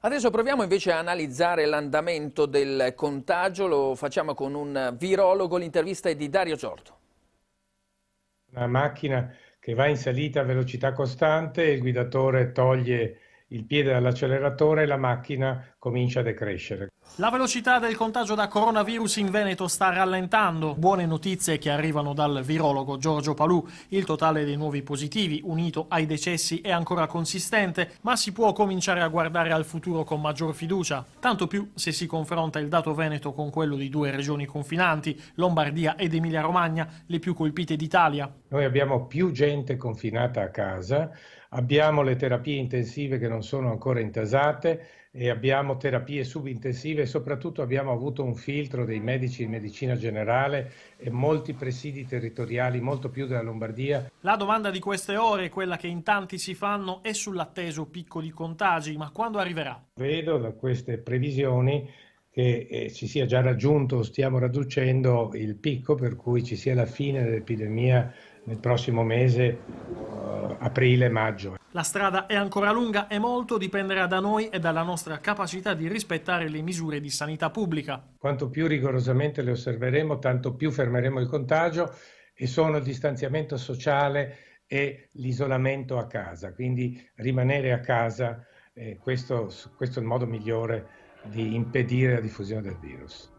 Adesso proviamo invece a analizzare l'andamento del contagio, lo facciamo con un virologo, l'intervista è di Dario Giorto. Una macchina che va in salita a velocità costante, il guidatore toglie il piede dall'acceleratore e la macchina comincia a decrescere. La velocità del contagio da coronavirus in Veneto sta rallentando. Buone notizie che arrivano dal virologo Giorgio Palù. Il totale dei nuovi positivi, unito ai decessi, è ancora consistente, ma si può cominciare a guardare al futuro con maggior fiducia. Tanto più se si confronta il dato veneto con quello di due regioni confinanti, Lombardia ed Emilia-Romagna, le più colpite d'Italia. Noi abbiamo più gente confinata a casa, abbiamo le terapie intensive che non non sono ancora intasate e abbiamo terapie subintensive e soprattutto abbiamo avuto un filtro dei medici di medicina generale e molti presidi territoriali, molto più della Lombardia. La domanda di queste ore, quella che in tanti si fanno, è sull'atteso piccoli contagi, ma quando arriverà? Vedo da queste previsioni che eh, ci sia già raggiunto, stiamo raggiungendo il picco, per cui ci sia la fine dell'epidemia nel prossimo mese aprile-maggio. La strada è ancora lunga e molto dipenderà da noi e dalla nostra capacità di rispettare le misure di sanità pubblica. Quanto più rigorosamente le osserveremo, tanto più fermeremo il contagio e sono il distanziamento sociale e l'isolamento a casa. Quindi rimanere a casa, eh, questo, questo è il modo migliore di impedire la diffusione del virus.